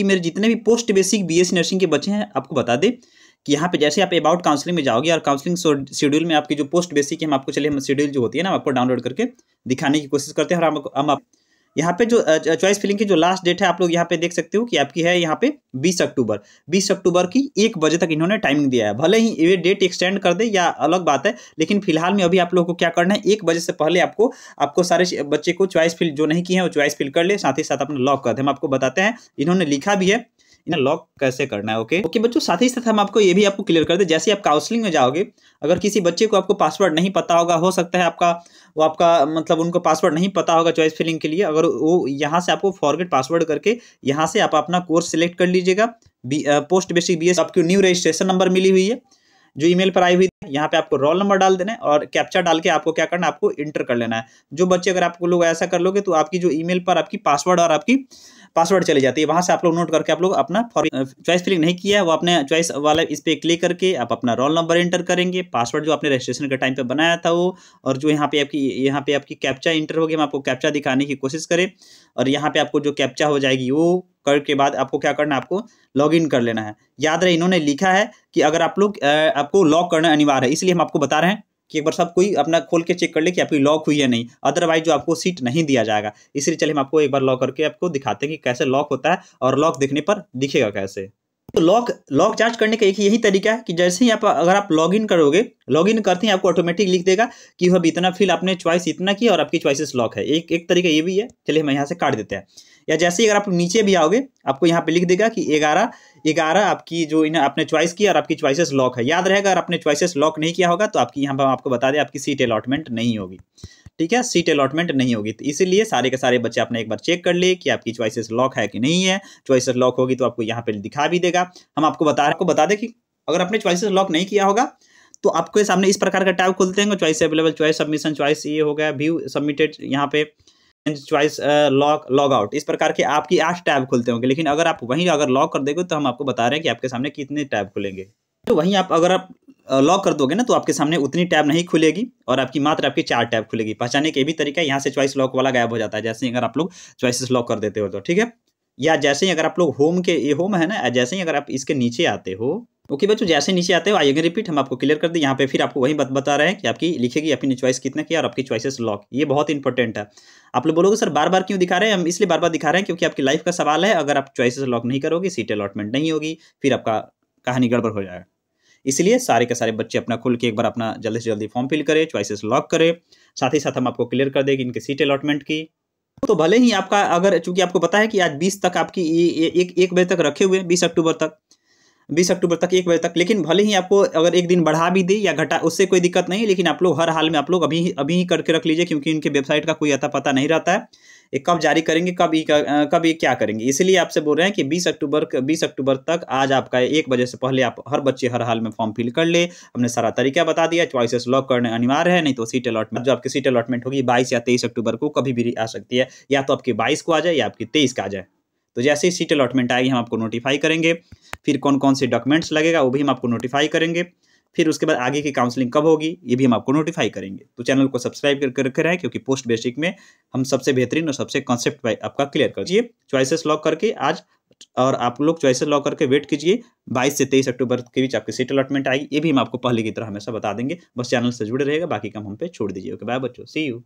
कि मेरे जितने भी पोस्ट बेसिक बी नर्सिंग के बच्चे हैं आपको बता दें कि यहाँ पे जैसे आप अबाउट काउंसलिंग में जाओगे और काउंसलिंग शेड्यूल में आपकी जो पोस्ट बेसिक है हम आपको चलिए हम शेड्यूल जो होती है ना आपको डाउनलोड करके दिखाने की कोशिश करते हैं और हम आप, हम आप यहाँ पे जो चॉइस फिलिंग की जो लास्ट डेट है आप लोग यहाँ पे देख सकते हो कि आपकी है यहाँ पे 20 अक्टूबर 20 अक्टूबर की एक बजे तक इन्होंने टाइमिंग दिया है भले ही ये डेट एक्सटेंड कर दे या अलग बात है लेकिन फिलहाल में अभी आप लोगों को क्या करना है एक बजे से पहले आपको आपको सारे बच्चे को चॉइस फिल जो नहीं किए हैं वो चॉइस फिल कर ले साथ ही साथ अपना लॉक कर दे हम आपको बताते हैं इन्होंने लिखा भी है इन्हें लॉक कैसे करना है ओके ओके बच्चों साथ ही साथ हम आपको ये भी आपको क्लियर कर दे जैसे आप काउंसलिंग में जाओगे अगर किसी बच्चे को आपको पासवर्ड नहीं पता होगा हो सकता है आपका वो आपका मतलब उनको पासवर्ड नहीं पता होगा चॉइस फिलिंग के लिए अगर वो यहाँ से आपको फॉरगेट पासवर्ड करके यहाँ से आप अपना कोर्स सिलेक्ट कर लीजिएगा पोस्ट बेसिक बी आपकी न्यू रजिस्ट्रेशन नंबर मिली हुई है जो ईमेल पर आई हुई है यहाँ पे आपको रोल नंबर डाल देना है और कैप्चा डाल के आपको क्या करना है आपको इंटर कर लेना है जो बच्चे अगर आपको लोग ऐसा कर लोगे तो आपकी जो ईमेल पर आपकी पासवर्ड और आपकी पासवर्ड चली जाती है वहाँ से आप लोग नोट करके आप लोग अपना चॉइस फिलिंग uh, नहीं किया है वो अपने चॉइस वाला इस पर क्लिक करके आप अपना रोल नंबर एंटर करेंगे पासवर्ड जो आपने रजिस्ट्रेशन के टाइम पर बनाया था वो और जो यहाँ पे आपकी यहाँ पे आपकी कैप्चा इंटर होगी हम आपको कैप्चा दिखाने की कोशिश करें और यहाँ पे आपको जो कैप्चा हो जाएगी वो करके बाद आपको क्या करना है आपको लॉगिन कर लेना है याद रहे इन्होंने लिखा है कि अगर आप लोग uh, आपको लॉग करना अनिवार्य है इसलिए हम आपको बता रहे हैं कि एक बार सब कोई अपना खोल के चेक कर ले कि आपकी लॉक हुई या नहीं अदरवाइज जो आपको सीट नहीं दिया जाएगा इसलिए चलिए हम आपको एक बार लॉक करके आपको दिखाते हैं कि कैसे लॉक होता है और लॉक देखने पर दिखेगा कैसे तो लॉक लॉक चार्ज करने का एक यही तरीका है कि जैसे ही आप अगर आप लॉगिन करोगे लॉगिन करते ही आपको ऑटोमेटिक लिख देगा कि अब इतना फील आपने चॉइस इतना किया और आपकी चॉइसेस लॉक है एक एक तरीका ये भी है चलिए हम यहाँ से काट देते हैं या जैसे ही अगर आप नीचे भी आओगे आपको यहाँ पे लिख देगा कि ग्यारह ग्यारह आपकी जो इन्हें आपने चॉइस की और आपकी चॉइसेस लॉक है याद रहेगा अगर आपने चॉइसेस लॉक नहीं किया होगा तो आपकी यहाँ पर आपको बता दें आपकी सीट अलॉटमेंट नहीं होगी ठीक है सीट अलॉटमेंट नहीं होगी तो इसीलिए सारे के सारे बच्चे आपने एक बार चेक कर लिए कि आपकी चॉइसेस लॉक है कि नहीं है चॉइसेस लॉक होगी तो आपको यहाँ पर दिखा भी देगा हम आपको बता आपको बता दें कि अगर आपने चॉइसेस लॉक नहीं किया होगा तो आपके सामने इस प्रकार का टैब खुलते हैं choice available choice submission choice ये हो गया व्यू सबमिटेड यहाँ पे च्वाइस लॉक लॉग आउट इस प्रकार के आपकी आठ टैब खुलते होंगे लेकिन अगर आप वहीं अगर लॉक कर देंगे तो हम आपको बता रहे हैं कि आपके सामने कितने टैब खुलेंगे तो वहीं आप अगर आप लॉक uh, कर दोगे ना तो आपके सामने उतनी टैब नहीं खुलेगी और आपकी मात्र आपकी चार टैब खुलेगी पहचाने के भी तरीका यहाँ से चॉइस लॉक वाला गायब हो जाता है जैसे अगर आप लोग चॉइसेस लॉक कर देते हो तो ठीक है या जैसे ही अगर आप लोग होम के ये होम है ना जैसे ही अगर आप इसके नीचे आते हो ओके बच्चों जैसे नीचे आते हो आई अगर रिपीट हम आपको क्लियर कर दें यहाँ पे फिर आपको वही बत, बता रहे हैं कि आपकी लिखेगी अपनी चॉइस कितना की और आपकी चॉइसेस लॉक ये बहुत इंपॉर्टेंट है आप लोग बोलोगे सर बार बार क्यों दिखा रहे हैं हम इसलिए बार बार दिखा रहे हैं क्योंकि आपकी लाइफ का सवाल है अगर आप चॉइसेस लॉक नहीं करोगे सीट अलॉटमेंट नहीं होगी फिर आपका कहानी गड़बड़ हो जाएगा इसलिए सारे के सारे बच्चे अपना खुल के एक बार अपना जल्दी से जल्दी फॉर्म फिल करें चॉइसेस लॉक करें साथ ही साथ हम आपको क्लियर कर देंगे इनके सीट अलॉटमेंट की तो भले ही आपका अगर चूंकि आपको पता है कि आज 20 तक आपकी एक एक बजे तक रखे हुए हैं 20 अक्टूबर तक बीस अक्टूबर तक एक बजे तक लेकिन भले ही आपको अगर एक दिन बढ़ा भी दे या घटा उससे कोई दिक्कत नहीं लेकिन आप लोग हर हाल में आप लोग अभी अभी ही करके रख लीजिए क्योंकि इनके वेबसाइट का कोई अता पता नहीं रहता है ये कब जारी करेंगे कब ये कब ये क्या करेंगे इसलिए आपसे बोल रहे हैं कि 20 अक्टूबर 20 अक्टूबर तक आज आपका एक बजे से पहले आप हर बच्चे हर हाल में फॉर्म फिल कर ले हमने सारा तरीका बता दिया च्वाइसेस लॉक करने अनिवार्य है नहीं तो सीट अलॉटमेंट जो आपकी सीट अलॉटमेंट होगी बाईस या तेईस अक्टूबर को कभी भी आ सकती है या तो आपकी बाईस को आ जाए या आपकी तेईस का आ जाए तो जैसे ही सीट अलॉटमेंट आएगी हम आपको नोटिफाई करेंगे फिर कौन कौन से डॉक्यूमेंट्स लगेगा वो भी हम आपको नोटिफाई करेंगे फिर उसके बाद आगे की काउंसलिंग कब होगी ये भी हम आपको नोटिफाई करेंगे तो चैनल को सब्सक्राइब करके रखे रहें क्योंकि पोस्ट बेसिक में हम सबसे बेहतरीन और सबसे कॉन्सेप्ट आपका क्लियर कर दिए चॉइसेस लॉक करके आज और आप लोग चॉइसेस लॉक करके वेट कीजिए 22 से 23 अक्टूबर के बीच आपकी सीट अलॉटमेंट आएगी ये भी हम आपको पहले की तरह हमेशा बता देंगे बस चैनल से जुड़े रहेगा बाकी काम हम पे छोड़ दीजिए ओके बाय बच्चों सी यू